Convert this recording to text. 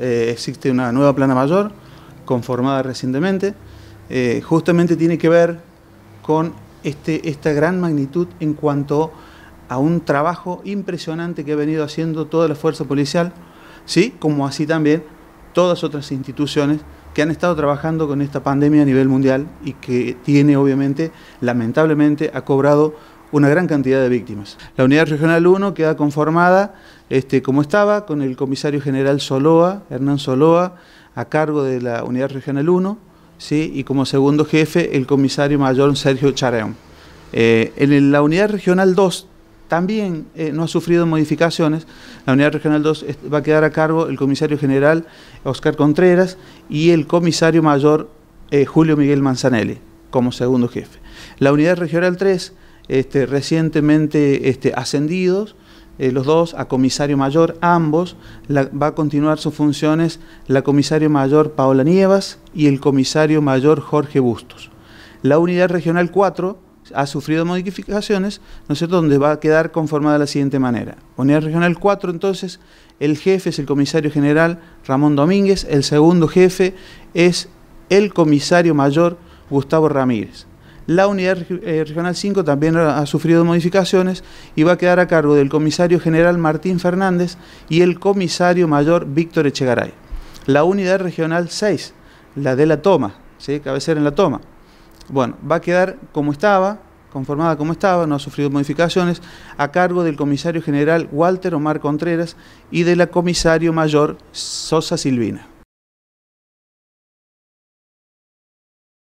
Eh, existe una nueva plana mayor, conformada recientemente, eh, justamente tiene que ver con este, esta gran magnitud en cuanto a un trabajo impresionante que ha venido haciendo toda la fuerza policial, ¿sí? como así también todas otras instituciones que han estado trabajando con esta pandemia a nivel mundial y que tiene obviamente, lamentablemente, ha cobrado una gran cantidad de víctimas. La unidad regional 1 queda conformada este, como estaba, con el comisario general Soloa, Hernán Soloa, a cargo de la unidad regional 1, ¿sí? y como segundo jefe el comisario mayor Sergio Chareón. Eh, en la unidad regional 2 también eh, no ha sufrido modificaciones. La unidad regional 2 va a quedar a cargo el comisario general Oscar Contreras y el comisario mayor eh, Julio Miguel Manzanelli como segundo jefe. La unidad regional 3 este, recientemente este, ascendidos, eh, los dos, a comisario mayor, ambos. va a continuar sus funciones la comisario mayor Paola Nievas y el comisario mayor Jorge Bustos. La unidad regional 4 ha sufrido modificaciones, ¿no sé dónde donde va a quedar conformada de la siguiente manera. Unidad regional 4, entonces, el jefe es el comisario general Ramón Domínguez, el segundo jefe es el comisario mayor Gustavo Ramírez. La unidad eh, regional 5 también ha, sufrido modificaciones y va a quedar a cargo del comisario general Martín Fernández y el comisario mayor Víctor Echegaray. La unidad regional 6, la de la toma, ¿sí? cabecera en la toma, bueno, va a quedar como estaba, conformada como estaba, no ha sufrido modificaciones, a cargo del comisario general Walter Omar Contreras y de la comisario mayor Sosa Silvina.